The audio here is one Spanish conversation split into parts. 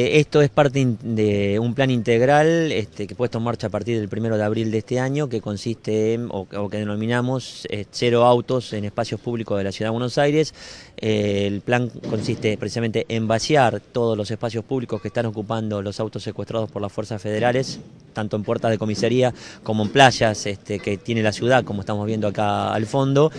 Eh, esto es parte de un plan integral este, que puesto en marcha a partir del 1 de abril de este año, que consiste en, o, que denominamos eh, cero autos en espacios públicos de la Ciudad de Buenos Aires. Eh, el plan consiste precisamente en vaciar todos los espacios públicos que están ocupando los autos secuestrados por las fuerzas federales, tanto en puertas de comisaría como en playas este, que tiene la ciudad, como estamos viendo acá al fondo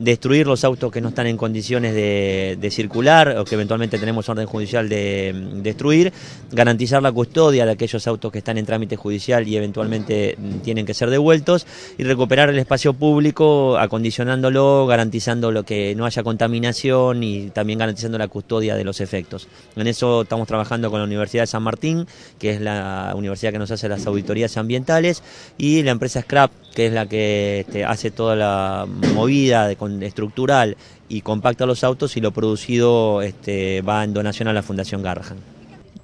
destruir los autos que no están en condiciones de, circular o que eventualmente tenemos orden judicial de, mm, destruir, garantizar la custodia de aquellos autos que están en trámite judicial y eventualmente mm, tienen que ser devueltos y recuperar el espacio público acondicionándolo, garantizando lo que no haya contaminación y también garantizando la custodia de los efectos. En eso estamos trabajando con la Universidad de San Martín, que es la universidad que nos hace las auditorías ambientales, y la empresa Scrap que es la que este, hace toda la movida de, estructural y compacta los autos y lo producido este, va en donación a la Fundación Garrahan.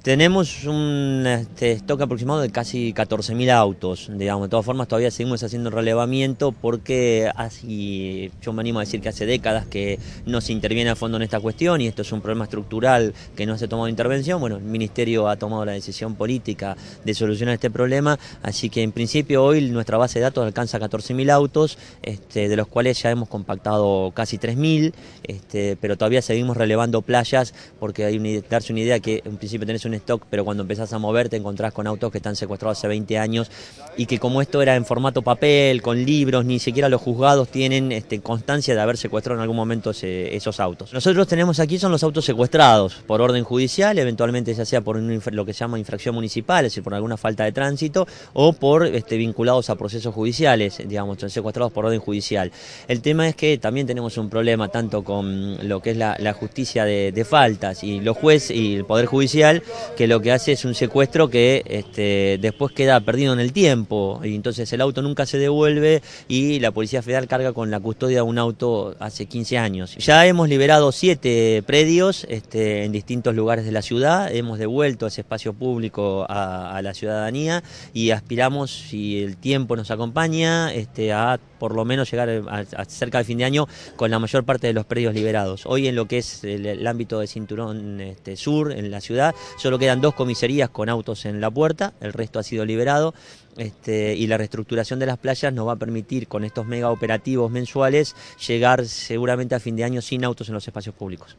Tenemos un este, stock aproximado de casi 14.000 autos, digamos. De todas formas, todavía seguimos haciendo relevamiento porque así, yo me animo a decir que hace décadas que no se interviene a fondo en esta cuestión y esto es un problema estructural que no se ha tomado intervención. Bueno, el Ministerio ha tomado la decisión política de solucionar este problema, así que en principio hoy nuestra base de datos alcanza 14.000 autos, este, de los cuales ya hemos compactado casi 3.000, este, pero todavía seguimos relevando playas porque hay que darse una idea que en principio tenés un pero cuando empezás a mover te encontrás con autos que están secuestrados hace 20 años y que como esto era en formato papel, con libros, ni siquiera los juzgados tienen este, constancia de haber secuestrado en algún momento esos autos. Nosotros tenemos aquí son los autos secuestrados por orden judicial, eventualmente ya sea por lo que se llama infracción municipal, es decir, por alguna falta de tránsito o por este, vinculados a procesos judiciales, digamos, secuestrados por orden judicial. El tema es que también tenemos un problema tanto con lo que es la, justicia de, de faltas y los jueces y el Poder Judicial que lo que hace es un secuestro que este, después queda perdido en el tiempo y entonces el auto nunca se devuelve y la Policía Federal carga con la custodia de un auto hace 15 años. Ya hemos liberado siete predios este, en distintos lugares de la ciudad, hemos devuelto ese espacio público a, la ciudadanía y aspiramos, si el tiempo nos acompaña, este, a por lo menos llegar eh, a, cerca del fin de año con la mayor parte de los predios liberados. Hoy en lo que es el, ámbito de Cinturón este, Sur, en la ciudad, solo quedan dos comisarías con autos en la puerta, el resto ha sido liberado. Este, y la reestructuración de las playas nos va a permitir con estos mega operativos mensuales llegar seguramente a fin de año sin autos en los espacios públicos.